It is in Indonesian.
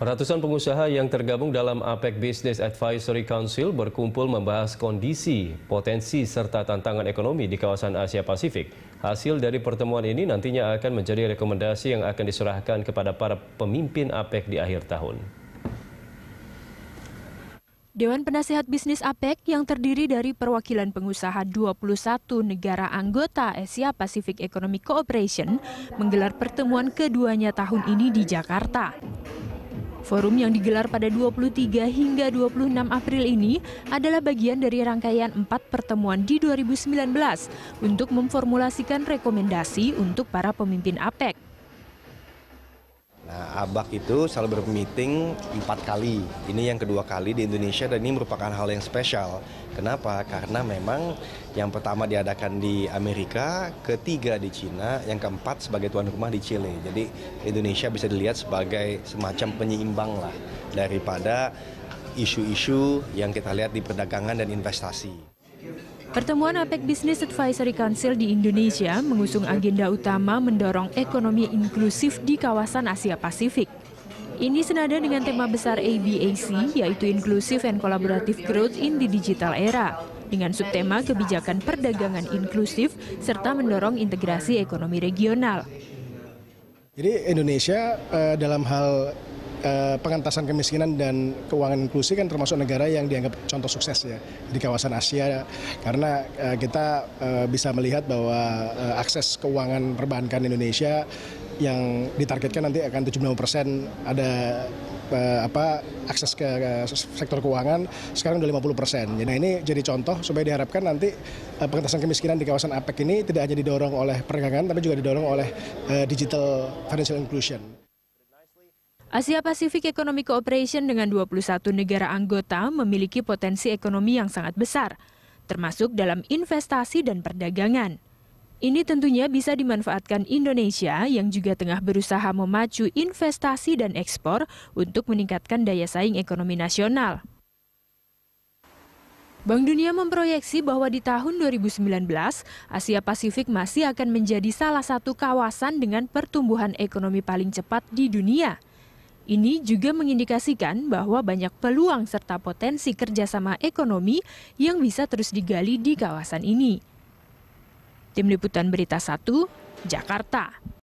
Ratusan pengusaha yang tergabung dalam APEC Business Advisory Council berkumpul membahas kondisi, potensi, serta tantangan ekonomi di kawasan Asia Pasifik. Hasil dari pertemuan ini nantinya akan menjadi rekomendasi yang akan diserahkan kepada para pemimpin APEC di akhir tahun. Dewan Penasehat Bisnis APEC yang terdiri dari perwakilan pengusaha 21 negara anggota Asia Pacific Economic Cooperation menggelar pertemuan keduanya tahun ini di Jakarta. Forum yang digelar pada 23 hingga 26 April ini adalah bagian dari rangkaian empat pertemuan di 2019 untuk memformulasikan rekomendasi untuk para pemimpin APEC. Nah, Abak itu selalu bermeeting empat kali. Ini yang kedua kali di Indonesia dan ini merupakan hal yang spesial. Kenapa? Karena memang yang pertama diadakan di Amerika, ketiga di Cina, yang keempat sebagai tuan rumah di Chile. Jadi Indonesia bisa dilihat sebagai semacam penyeimbang lah daripada isu-isu yang kita lihat di perdagangan dan investasi. Pertemuan APEC Business Advisory Council di Indonesia mengusung agenda utama mendorong ekonomi inklusif di kawasan Asia Pasifik. Ini senada dengan tema besar ABAC, yaitu Inclusive and Collaborative Growth in the Digital Era, dengan subtema kebijakan perdagangan inklusif serta mendorong integrasi ekonomi regional. Jadi Indonesia eh, dalam hal Eh, pengentasan kemiskinan dan keuangan inklusi kan termasuk negara yang dianggap contoh sukses ya di kawasan Asia karena eh, kita eh, bisa melihat bahwa akses keuangan perbankan Indonesia yang ditargetkan nanti akan 70 persen ada apa akses ke, sektor keuangan sekarang udah 50 persen. Ya, nah ini jadi contoh supaya diharapkan nanti pengentasan kemiskinan di kawasan APEC ini tidak hanya didorong oleh perdagangan tapi juga didorong oleh digital financial inclusion. Asia Pacific Economic Cooperation dengan 21 negara anggota memiliki potensi ekonomi yang sangat besar, termasuk dalam investasi dan perdagangan. Ini tentunya bisa dimanfaatkan Indonesia yang juga tengah berusaha memacu investasi dan ekspor untuk meningkatkan daya saing ekonomi nasional. Bank Dunia memproyeksi bahwa di tahun 2019, Asia Pasifik masih akan menjadi salah satu kawasan dengan pertumbuhan ekonomi paling cepat di dunia. Ini juga mengindikasikan bahwa banyak peluang serta potensi kerjasama ekonomi yang bisa terus digali di kawasan ini. Tim Liputan Berita 1, Jakarta.